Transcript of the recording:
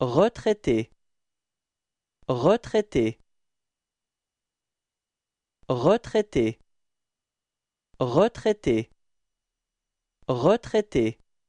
retraité retraité retraité retraité retraité